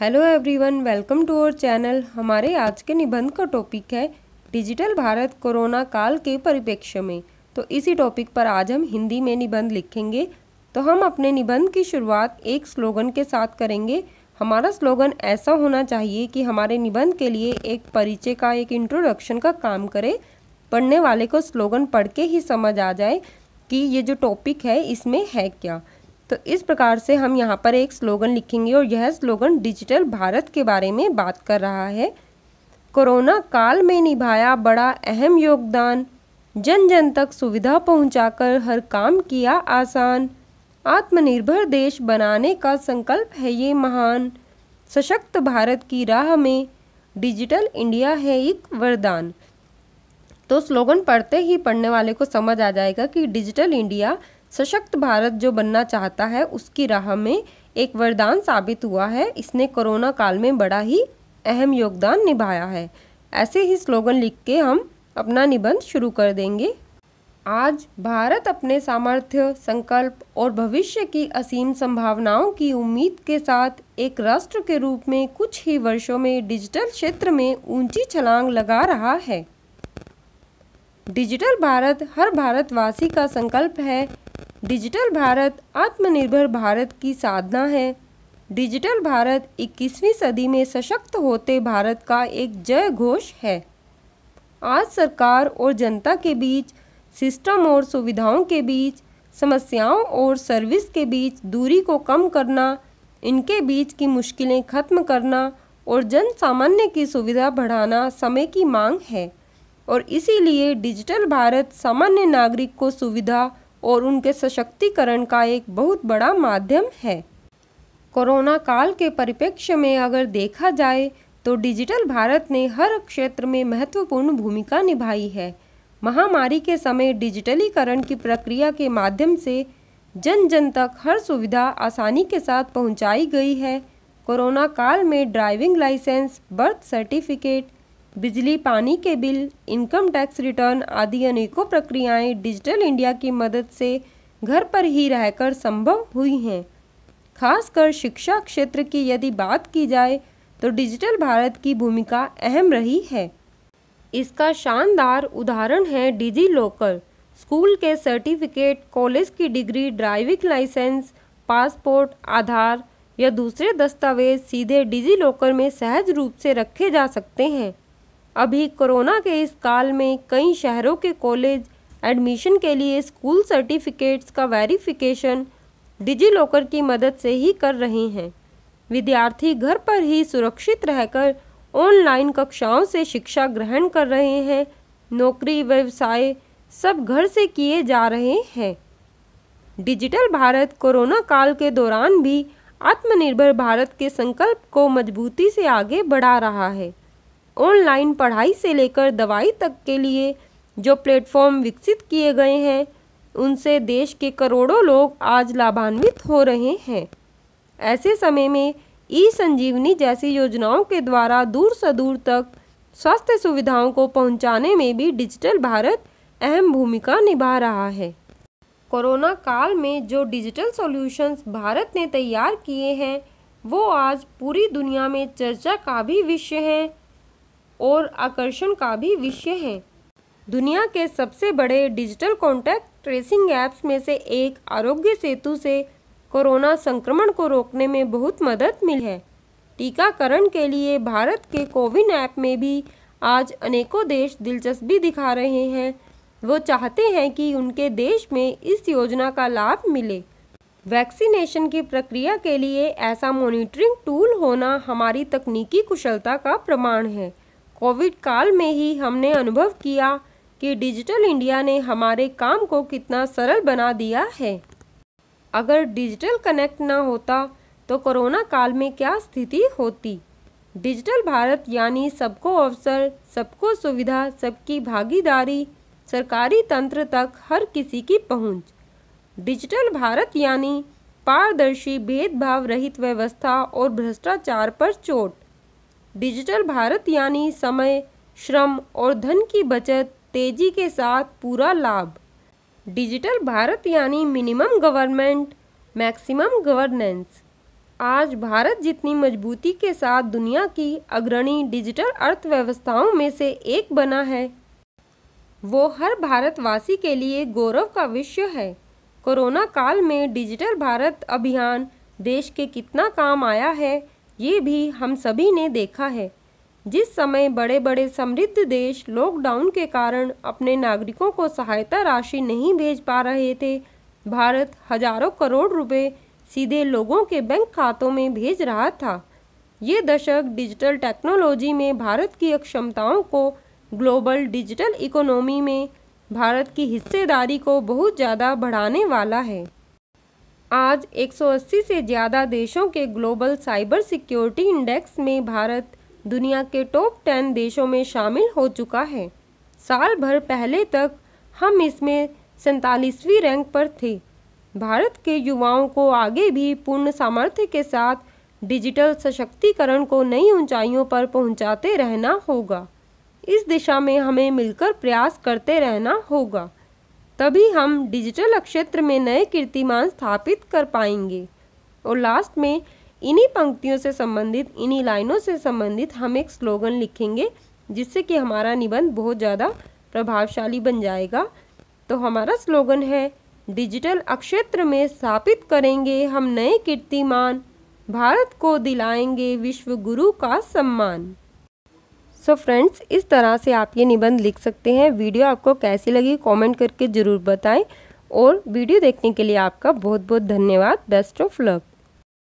hello everyone welcome to our channel हमारे आज के निबंध का टॉपिक है डिजिटल भारत कोरोना काल के परिप्रेक्ष्य में तो इसी टॉपिक पर आज हम हिंदी में निबंध लिखेंगे तो हम अपने निबंध की शुरुआत एक स्लोगन के साथ करेंगे हमारा स्लोगन ऐसा होना चाहिए कि हमारे निबंध के लिए एक परिचय का एक इंट्रोडक्शन का काम करे पढ़ने वाले को स्लोगन पढ़ के ही समझ आ जाए कि ये जो टॉपिक है इसमें है क्या तो इस प्रकार से हम यहाँ पर एक स्लोगन लिखेंगे और यह स्लोगन डिजिटल भारत के बारे में बात कर रहा है कोरोना काल में निभाया बड़ा अहम योगदान जन जन तक सुविधा पहुंचाकर हर काम किया आसान आत्मनिर्भर देश बनाने का संकल्प है ये महान सशक्त भारत की राह में डिजिटल इंडिया है एक वरदान तो स्लोगन पढ़ते ही पढ़ने वाले को समझ आ जाएगा कि डिजिटल इंडिया सशक्त भारत जो बनना चाहता है उसकी राह में एक वरदान साबित हुआ है इसने कोरोना काल में बड़ा ही अहम योगदान निभाया है ऐसे ही स्लोगन लिख के हम अपना निबंध शुरू कर देंगे आज भारत अपने सामर्थ्य संकल्प और भविष्य की असीम संभावनाओं की उम्मीद के साथ एक राष्ट्र के रूप में कुछ ही वर्षों में डिजिटल क्षेत्र में ऊंची छलांग लगा रहा है डिजिटल भारत हर भारतवासी का संकल्प है डिजिटल भारत आत्मनिर्भर भारत की साधना है डिजिटल भारत 21वीं सदी में सशक्त होते भारत का एक जय घोष है आज सरकार और जनता के बीच सिस्टम और सुविधाओं के बीच समस्याओं और सर्विस के बीच दूरी को कम करना इनके बीच की मुश्किलें खत्म करना और जन सामान्य की सुविधा बढ़ाना समय की मांग है और इसीलिए डिजिटल भारत सामान्य नागरिक को सुविधा और उनके सशक्तिकरण का एक बहुत बड़ा माध्यम है कोरोना काल के परिप्रेक्ष्य में अगर देखा जाए तो डिजिटल भारत ने हर क्षेत्र में महत्वपूर्ण भूमिका निभाई है महामारी के समय डिजिटलीकरण की प्रक्रिया के माध्यम से जन जन तक हर सुविधा आसानी के साथ पहुंचाई गई है कोरोना काल में ड्राइविंग लाइसेंस बर्थ सर्टिफिकेट बिजली पानी के बिल इनकम टैक्स रिटर्न आदि अनेकों प्रक्रियाएं डिजिटल इंडिया की मदद से घर पर ही रहकर संभव हुई हैं खासकर शिक्षा क्षेत्र की यदि बात की जाए तो डिजिटल भारत की भूमिका अहम रही है इसका शानदार उदाहरण है डिजी लॉकर स्कूल के सर्टिफिकेट कॉलेज की degree driving licence passport Aadhaar या दूसरे दस्तावेज सीधे डिजी लॉकर में सहज रूप से रखे जा सकते हैं अभी कोरोना के इस काल में कई शहरों के कॉलेज एडमिशन के लिए स्कूल सर्टिफिकेट्स का वेरिफिकेशन डिजी लॉकर की मदद से ही कर रहे हैं विद्यार्थी घर पर ही सुरक्षित रहकर ऑनलाइन कक्षाओं से शिक्षा ग्रहण कर रहे हैं नौकरी व्यवसाय सब घर से किए जा रहे हैं डिजिटल भारत कोरोना काल के दौरान भी आत्मनिर्भर भारत के संकल्प को मजबूती से आगे बढ़ा रहा है ऑनलाइन पढ़ाई से लेकर दवाई तक के लिए जो प्लेटफॉर्म विकसित किए गए हैं उनसे देश के करोड़ों लोग आज लाभान्वित हो रहे हैं ऐसे समय में ई संजीवनी जैसी योजनाओं के द्वारा दूर से दूर तक स्वास्थ्य सुविधाओं को पहुंचाने में भी डिजिटल भारत अहम भूमिका निभा रहा है कोरोना काल में जो डिजिटल सॉल्यूशंस भारत ने तैयार किए हैं वो आज पूरी दुनिया में चर्चा का भी विषय है और आकर्षण का भी विषय है दुनिया के सबसे बड़े डिजिटल कॉन्टैक्ट ट्रेसिंग ऐप्स में से एक आरोग्य सेतु से कोरोना संक्रमण को रोकने में बहुत मदद मिली है टीकाकरण के लिए भारत के कोविन ऐप में भी आज अनेकों देश दिलचस्पी दिखा रहे हैं वो चाहते हैं कि उनके देश में इस योजना का लाभ मिले वैक्सीनेशन की प्रक्रिया के लिए ऐसा मॉनिटरिंग टूल होना हमारी तकनीकी कुशलता का प्रमाण है कोविड काल में ही हमने अनुभव किया कि डिजिटल इंडिया ने हमारे काम को कितना सरल बना दिया है अगर डिजिटल कनेक्ट ना होता तो कोरोना काल में क्या स्थिति होती डिजिटल भारत यानी सबको अवसर सबको सुविधा सबकी भागीदारी सरकारी तंत्र तक हर किसी की पहुंच डिजिटल भारत यानी पारदर्शी भेदभाव रहित व्यवस्था और भ्रष्टाचार पर चोट डिजिटल भारत यानी समय श्रम और धन की बचत तेजी के साथ पूरा लाभ डिजिटल भारत यानी मिनिमम गवर्नमेंट मैक्सिमम गवर्नेंस आज भारत जितनी मजबूती के साथ दुनिया की अग्रणी डिजिटल अर्थव्यवस्थाओं में से एक बना है वो हर भारतवासी के लिए गौरव का विषय है कोरोना काल में डिजिटल भारत अभियान देश के कितना काम आया है ये भी हम सभी ने देखा है जिस समय बड़े बड़े समृद्ध देश लॉकडाउन के कारण अपने नागरिकों को सहायता राशि नहीं भेज पा रहे थे भारत हजारों करोड़ रुपए सीधे लोगों के बैंक खातों में भेज रहा था ये दशक डिजिटल टेक्नोलॉजी में भारत की अक्षमताओं को ग्लोबल डिजिटल इकोनॉमी में भारत की हिस्सेदारी को बहुत ज़्यादा बढ़ाने वाला है आज 180 से ज़्यादा देशों के ग्लोबल साइबर सिक्योरिटी इंडेक्स में भारत दुनिया के टॉप 10 देशों में शामिल हो चुका है साल भर पहले तक हम इसमें सैंतालीसवीं रैंक पर थे भारत के युवाओं को आगे भी पूर्ण सामर्थ्य के साथ डिजिटल सशक्तिकरण को नई ऊंचाइयों पर पहुंचाते रहना होगा इस दिशा में हमें मिलकर प्रयास करते रहना होगा तभी हम डिजिटल क्षेत्र में नए कीर्तिमान स्थापित कर पाएंगे और लास्ट में इन्हीं पंक्तियों से संबंधित इन्हीं लाइनों से संबंधित हम एक स्लोगन लिखेंगे जिससे कि हमारा निबंध बहुत ज़्यादा प्रभावशाली बन जाएगा तो हमारा स्लोगन है डिजिटल अक्षेत्र में स्थापित करेंगे हम नए कीर्तिमान भारत को दिलाएंगे विश्व गुरु का सम्मान सो so फ्रेंड्स इस तरह से आप ये निबंध लिख सकते हैं वीडियो आपको कैसी लगी कमेंट करके ज़रूर बताएं और वीडियो देखने के लिए आपका बहुत बहुत धन्यवाद बेस्ट ऑफ लक